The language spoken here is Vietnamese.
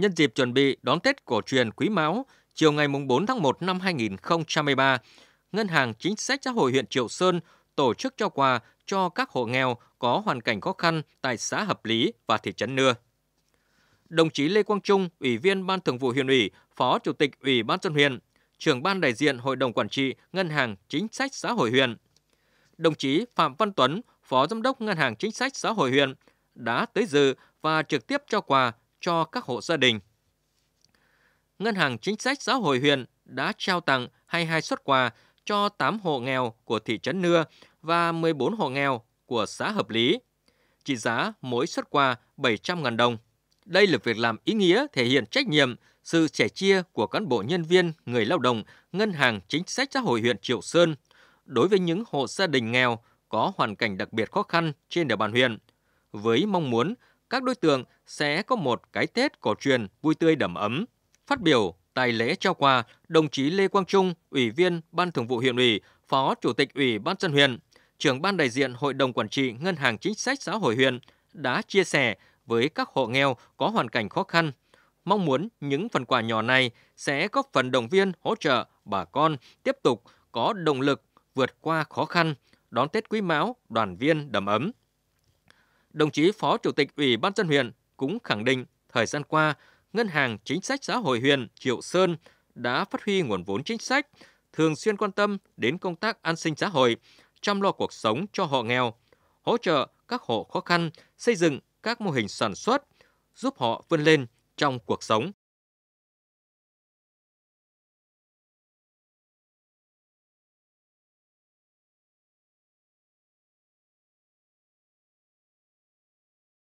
nhân dịp chuẩn bị đón Tết cổ truyền Quý Mão, chiều ngày 4 tháng 1 năm 2023, Ngân hàng Chính sách Xã hội huyện Triệu Sơn tổ chức cho quà cho các hộ nghèo có hoàn cảnh khó khăn tại xã Hợp Lý và thị trấn Nưa. Đồng chí Lê Quang Trung, Ủy viên Ban Thường vụ huyện ủy, Phó Chủ tịch Ủy ban dân huyện, trưởng ban đại diện Hội đồng Quản trị Ngân hàng Chính sách Xã hội huyện. Đồng chí Phạm Văn Tuấn, Phó Giám đốc Ngân hàng Chính sách Xã hội huyện, đã tới dự và trực tiếp cho quà cho các hộ gia đình. Ngân hàng Chính sách Xã hội huyện đã trao tặng 22 xuất quà cho 8 hộ nghèo của thị trấn Nưa và 14 hộ nghèo của xã Hợp Lý, trị giá mỗi xuất quà 700.000 đồng. Đây là việc làm ý nghĩa thể hiện trách nhiệm, sự sẻ chia của cán bộ nhân viên, người lao động, ngân hàng chính sách xã hội huyện Triệu Sơn đối với những hộ gia đình nghèo có hoàn cảnh đặc biệt khó khăn trên địa bàn huyện, với mong muốn các đối tượng sẽ có một cái Tết cổ truyền vui tươi đầm ấm. Phát biểu tại lễ trao quà, đồng chí Lê Quang Trung, Ủy viên Ban Thường vụ huyện ủy, Phó Chủ tịch Ủy ban dân huyện, trưởng ban đại diện Hội đồng quản trị Ngân hàng Chính sách Xã hội huyện đã chia sẻ với các hộ nghèo có hoàn cảnh khó khăn, mong muốn những phần quà nhỏ này sẽ góp phần động viên hỗ trợ bà con tiếp tục có động lực vượt qua khó khăn, đón Tết Quý Mão đoàn viên đầm ấm. Đồng chí Phó Chủ tịch Ủy ban dân huyện cũng khẳng định thời gian qua, Ngân hàng Chính sách Xã hội huyện Triệu Sơn đã phát huy nguồn vốn chính sách, thường xuyên quan tâm đến công tác an sinh xã hội, chăm lo cuộc sống cho hộ nghèo, hỗ trợ các hộ khó khăn xây dựng các mô hình sản xuất, giúp họ vươn lên trong cuộc sống.